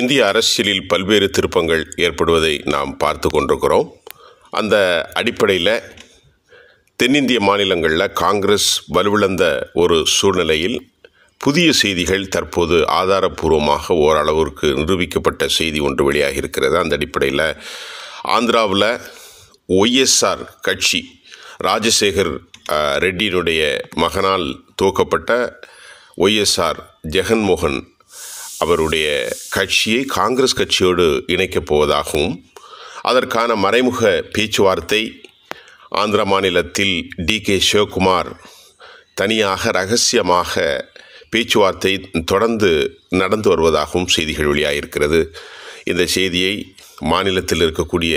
இந்திய அரசியலில் பல்வேறு திருப்பங்கள் ஏற்படுவதை நாம் பார்த்து கொண்டிருக்கிறோம் அந்த அடிப்படையில் தென்னிந்திய மாநிலங்களில் காங்கிரஸ் வலுவிழந்த ஒரு சூழ்நிலையில் புதிய செய்திகள் தற்போது ஆதாரபூர்வமாக ஓரளவிற்கு நிரூபிக்கப்பட்ட செய்தி ஒன்று வெளியாகி இருக்கிறது அந்த அடிப்படையில் ஆந்திராவில் ஒய்எஸ்ஆர் கட்சி ராஜசேகர் ரெட்டியினுடைய மகனால் துவக்கப்பட்ட ஒய்எஸ்ஆர் ஜெகன்மோகன் அவருடைய கட்சியை காங்கிரஸ் கட்சியோடு இணைக்கப் போவதாகவும் அதற்கான மறைமுக பேச்சுவார்த்தை ஆந்திர மாநிலத்தில் டி கே சிவகுமார் தனியாக ரகசியமாக பேச்சுவார்த்தை தொடர்ந்து நடந்து வருவதாகவும் செய்திகள் வெளியாகியிருக்கிறது இந்த செய்தியை மாநிலத்தில் இருக்கக்கூடிய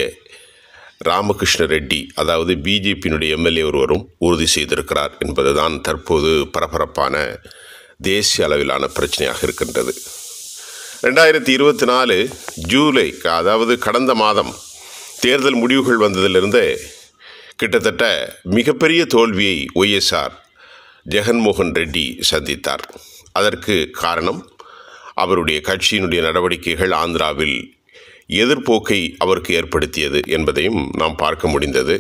ராமகிருஷ்ண ரெட்டி அதாவது பிஜேபியினுடைய எம்எல்ஏ ஒருவரும் உறுதி செய்திருக்கிறார் என்பதுதான் தற்போது பரபரப்பான தேசிய அளவிலான பிரச்சனையாக இருக்கின்றது ரெண்டாயிரத்தி இருபத்தி நாலு ஜூலை அதாவது கடந்த மாதம் தேர்தல் முடிவுகள் வந்ததிலிருந்து கிட்டத்தட்ட மிகப்பெரிய தோல்வியை ஒய்எஸ்ஆர் ஜெகன்மோகன் ரெட்டி சந்தித்தார் அதற்கு காரணம் அவருடைய கட்சியினுடைய நடவடிக்கைகள் ஆந்திராவில் எதிர்ப்போக்கை அவருக்கு ஏற்படுத்தியது என்பதையும் நாம் பார்க்க முடிந்தது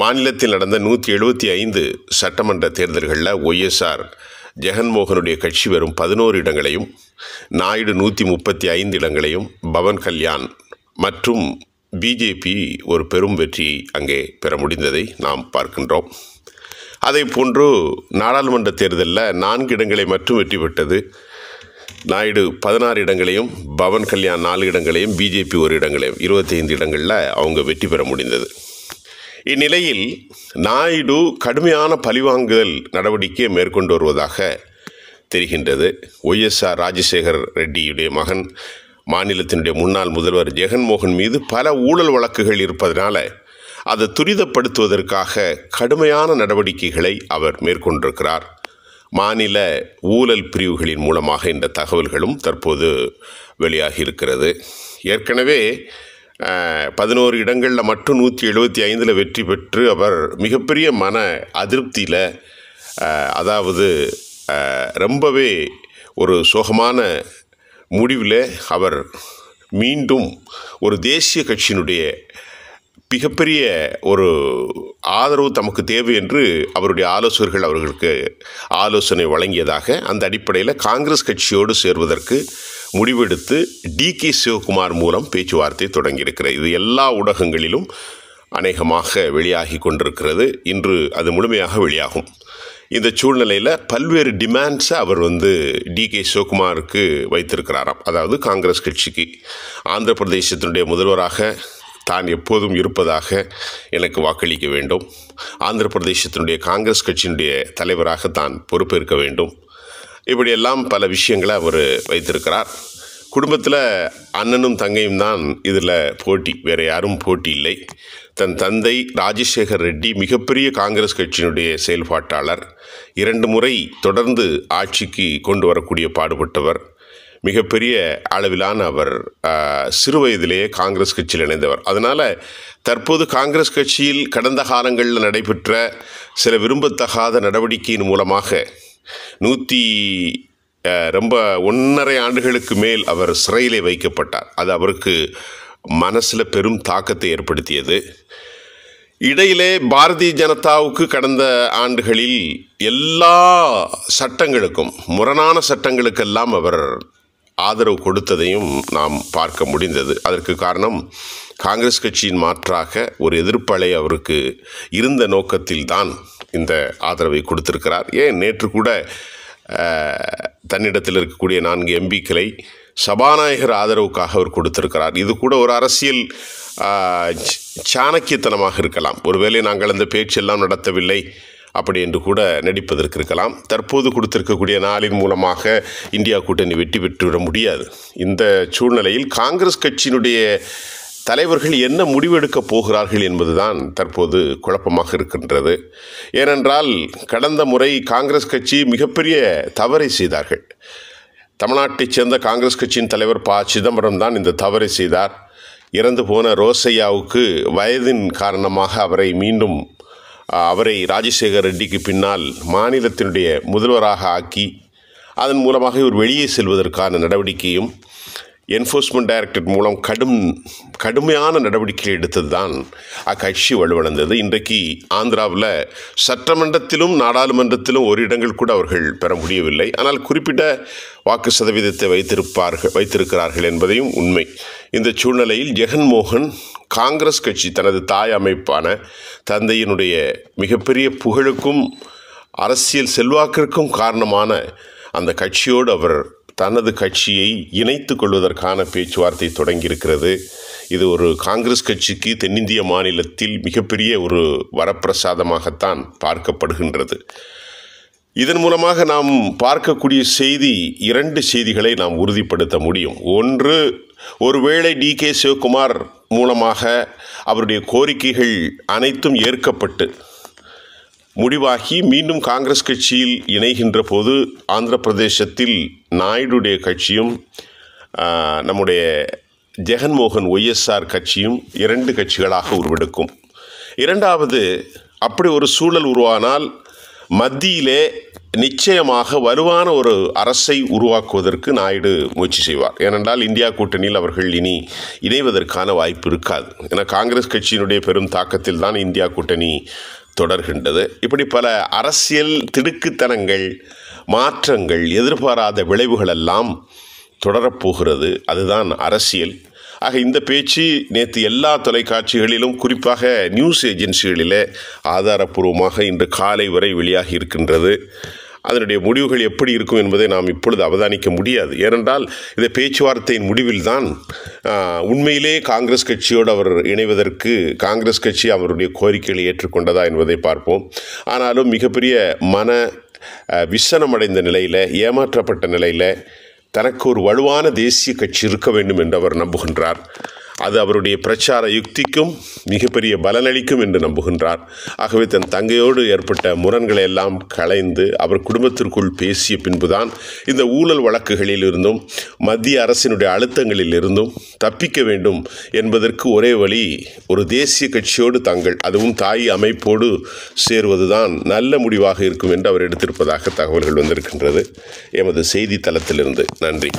மாநிலத்தில் நடந்த நூற்றி எழுபத்தி ஐந்து சட்டமன்ற தேர்தல்களில் ஒய்எஸ்ஆர் ஜெகன்மோகனுடைய கட்சி வரும் பதினோரு இடங்களையும் நாயுடு நூற்றி முப்பத்தி ஐந்து இடங்களையும் பவன் கல்யாண் மற்றும் பிஜேபி ஒரு பெரும் வெற்றியை அங்கே பெற முடிந்ததை நாம் பார்க்கின்றோம் அதே போன்று நாடாளுமன்ற தேர்தலில் நான்கு இடங்களை மட்டும் வெற்றி பெற்றது நாயுடு பதினாறு இடங்களையும் பவன் கல்யாண் நாலு இடங்களையும் பிஜேபி ஒரு இடங்களையும் இருபத்தைந்து இடங்களில் அவங்க வெற்றி பெற முடிந்தது இந்நிலையில் நாயுடு கடுமையான பழிவாங்குதல் நடவடிக்கையை மேற்கொண்டு வருவதாக தெரிகின்றது ஒய்எஸ்ஆர் ராஜசேகர் ரெட்டியுடைய மகன் மாநிலத்தினுடைய முன்னாள் முதல்வர் ஜெகன்மோகன் மீது பல ஊழல் வழக்குகள் இருப்பதனால அதை துரிதப்படுத்துவதற்காக கடுமையான நடவடிக்கைகளை அவர் மேற்கொண்டிருக்கிறார் மாநில ஊழல் பிரிவுகளின் மூலமாக இந்த தகவல்களும் தற்போது வெளியாகி இருக்கிறது ஏற்கனவே பதினோரு இடங்களில் மட்டும் நூற்றி எழுபத்தி ஐந்தில் வெற்றி பெற்று அவர் மிகப்பெரிய மன அதிருப்தியில் அதாவது ரொம்பவே ஒரு சோகமான முடிவில் அவர் மீண்டும் ஒரு தேசிய கட்சியினுடைய மிகப்பெரிய ஒரு ஆதரவு தமக்கு தேவை என்று அவருடைய ஆலோசகர்கள் அவர்களுக்கு ஆலோசனை வழங்கியதாக அந்த அடிப்படையில் காங்கிரஸ் கட்சியோடு சேர்வதற்கு முடிவெடுத்து டி கே சிவகுமார் மூலம் பேச்சுவார்த்தை தொடங்கியிருக்கிறார் இது எல்லா ஊடகங்களிலும் அநேகமாக வெளியாகி கொண்டிருக்கிறது இன்று அது முழுமையாக வெளியாகும் இந்த சூழ்நிலையில் பல்வேறு டிமாண்ட்ஸை அவர் வந்து டி கே சிவகுமாருக்கு வைத்திருக்கிறாராம் அதாவது காங்கிரஸ் கட்சிக்கு ஆந்திர பிரதேசத்தினுடைய முதல்வராக தான் எப்போதும் இருப்பதாக எனக்கு வாக்களிக்க வேண்டும் ஆந்திர பிரதேசத்தினுடைய காங்கிரஸ் கட்சியினுடைய தலைவராக தான் பொறுப்பேற்க வேண்டும் இப்படியெல்லாம் பல விஷயங்களை அவர் வைத்திருக்கிறார் குடும்பத்தில் அண்ணனும் தங்கையும் தான் இதில் போட்டி வேறு யாரும் போட்டி இல்லை தன் தந்தை ராஜசேகர் ரெட்டி மிகப்பெரிய காங்கிரஸ் கட்சியினுடைய செயல்பாட்டாளர் இரண்டு முறை தொடர்ந்து ஆட்சிக்கு கொண்டு வரக்கூடிய பாடுபட்டவர் மிகப்பெரிய அளவிலான அவர் சிறு வயதிலேயே காங்கிரஸ் கட்சியில் இணைந்தவர் அதனால் தற்போது காங்கிரஸ் கட்சியில் கடந்த காலங்களில் நடைபெற்ற சில விரும்பத்தகாத நடவடிக்கையின் மூலமாக நூற்றி ரொம்ப ஒன்றரை ஆண்டுகளுக்கு மேல் அவர் சிறையிலே வைக்கப்பட்டார் அது அவருக்கு மனசில் பெரும் தாக்கத்தை ஏற்படுத்தியது இடையிலே பாரதிய ஜனதாவுக்கு கடந்த ஆண்டுகளில் எல்லா சட்டங்களுக்கும் முரணான சட்டங்களுக்கெல்லாம் அவர் ஆதரவு கொடுத்ததையும் நாம் பார்க்க முடிந்தது அதற்கு காரணம் காங்கிரஸ் கட்சியின் மாற்றாக ஒரு எதிர்ப்பலை அவருக்கு இருந்த நோக்கத்தில்தான் இந்த ஆதரவை கொடுத்திருக்கிறார் ஏன் நேற்று கூட தன்னிடத்தில் இருக்கக்கூடிய நான்கு எம்பிக்களை சபாநாயகர் ஆதரவுக்காக அவர் கொடுத்திருக்கிறார் இது கூட ஒரு அரசியல் சாணக்கியத்தனமாக இருக்கலாம் ஒருவேளை நாங்கள் அந்த பேச்செல்லாம் நடத்தவில்லை அப்படி என்று கூட நடிப்பதற்கு இருக்கலாம் தற்போது கொடுத்திருக்கக்கூடிய நாளின் மூலமாக இந்தியா கூட்டணி வெற்றி பெற்றுவிட முடியாது இந்த சூழ்நிலையில் காங்கிரஸ் கட்சியினுடைய தலைவர்கள் என்ன முடிவெடுக்கப் போகிறார்கள் என்பதுதான் தற்போது குழப்பமாக இருக்கின்றது ஏனென்றால் கடந்த முறை காங்கிரஸ் கட்சி மிகப்பெரிய தவறை செய்தார்கள் தமிழ்நாட்டைச் சேர்ந்த காங்கிரஸ் கட்சியின் தலைவர் ப சிதம்பரம் தான் இந்த தவறை செய்தார் இறந்து போன ரோசையாவுக்கு வயதின் காரணமாக அவரை மீண்டும் அவரை ராஜசேகர் ரெட்டிக்கு பின்னால் மாநிலத்தினுடைய முதல்வராக ஆக்கி அதன் மூலமாக இவர் வெளியே செல்வதற்கான நடவடிக்கையும் என்ஃபோர்ஸ்மெண்ட் டைரக்டரேட் மூலம் கடும் கடுமையான நடவடிக்கை எடுத்தது தான் அக்கட்சி வலுவடைந்தது இன்றைக்கு ஆந்திராவில் சட்டமன்றத்திலும் நாடாளுமன்றத்திலும் ஒரு இடங்கள் கூட அவர்கள் பெற முடியவில்லை ஆனால் குறிப்பிட்ட வாக்கு சதவீதத்தை வைத்திருப்பார்கள் வைத்திருக்கிறார்கள் என்பதையும் உண்மை இந்த சூழ்நிலையில் ஜெகன்மோகன் காங்கிரஸ் கட்சி தனது தாய் அமைப்பான தந்தையினுடைய மிகப்பெரிய புகழுக்கும் அரசியல் செல்வாக்கிற்கும் காரணமான அந்த கட்சியோடு அவர் தனது கட்சியை இணைத்து கொள்வதற்கான பேச்சுவார்த்தை தொடங்கியிருக்கிறது இது ஒரு காங்கிரஸ் கட்சிக்கு தென்னிந்திய மாநிலத்தில் மிகப்பெரிய ஒரு வரப்பிரசாதமாகத்தான் பார்க்கப்படுகின்றது இதன் மூலமாக நாம் பார்க்கக்கூடிய செய்தி இரண்டு செய்திகளை நாம் உறுதிப்படுத்த முடியும் ஒன்று ஒருவேளை டி கே சிவகுமார் மூலமாக அவருடைய கோரிக்கைகள் அனைத்தும் ஏற்கப்பட்டு முடிவாகி மீண்டும் காங்கிரஸ் கட்சியில் இணைகின்ற போது ஆந்திர பிரதேசத்தில் நாயுடைய கட்சியும் நம்முடைய ஜெகன்மோகன் ஒய்எஸ்ஆர் கட்சியும் இரண்டு கட்சிகளாக உருவெடுக்கும் இரண்டாவது அப்படி ஒரு சூழல் உருவானால் மத்தியிலே நிச்சயமாக வலுவான ஒரு அரசை உருவாக்குவதற்கு நாயுடு முயற்சி செய்வார் ஏனென்றால் இந்தியா கூட்டணியில் அவர்கள் இனி இணைவதற்கான வாய்ப்பு இருக்காது ஏன்னா காங்கிரஸ் கட்சியினுடைய பெரும் தாக்கத்தில் தான் இந்தியா கூட்டணி தொடர்கின்றது இப்படி பல அரசியல் திடுக்குத்தனங்கள் மாற்றங்கள் எதிர்பாராத விளைவுகளெல்லாம் தொடரப்போகிறது அதுதான் அரசியல் ஆக இந்த பேச்சு நேற்று எல்லா தொலைக்காட்சிகளிலும் குறிப்பாக நியூஸ் ஏஜென்சிகளில் ஆதாரப்பூர்வமாக இன்று காலை வரை வெளியாகி இருக்கின்றது அதனுடைய முடிவுகள் எப்படி இருக்கும் என்பதை நாம் இப்பொழுது அவதானிக்க முடியாது ஏனென்றால் இந்த பேச்சுவார்த்தையின் முடிவில்தான் உண்மையிலே காங்கிரஸ் கட்சியோடு அவர் இணைவதற்கு காங்கிரஸ் கட்சி அவருடைய கோரிக்கைகளை ஏற்றுக்கொண்டதா என்பதை பார்ப்போம் ஆனாலும் மிகப்பெரிய மன விசனமடைந்த நிலையில் ஏமாற்றப்பட்ட நிலையில் தனக்கு ஒரு வலுவான தேசிய கட்சி இருக்க வேண்டும் என்று அவர் நம்புகின்றார் அது அவருடைய பிரச்சார யுக்திக்கும் மிகப்பெரிய பலனளிக்கும் என்று நம்புகின்றார் ஆகவே தன் தங்கையோடு ஏற்பட்ட முரண்களை எல்லாம் களைந்து அவர் குடும்பத்திற்குள் பேசிய பின்புதான் இந்த ஊழல் வழக்குகளில் இருந்தும் மத்திய அரசினுடைய அழுத்தங்களில் இருந்தும் தப்பிக்க வேண்டும் என்பதற்கு ஒரே வழி ஒரு தேசிய கட்சியோடு தாங்கள் அதுவும் தாய் அமைப்போடு சேருவதுதான் நல்ல முடிவாக இருக்கும் என்று அவர் எடுத்திருப்பதாக தகவல்கள் வந்திருக்கின்றது எமது செய்தி தளத்திலிருந்து நன்றி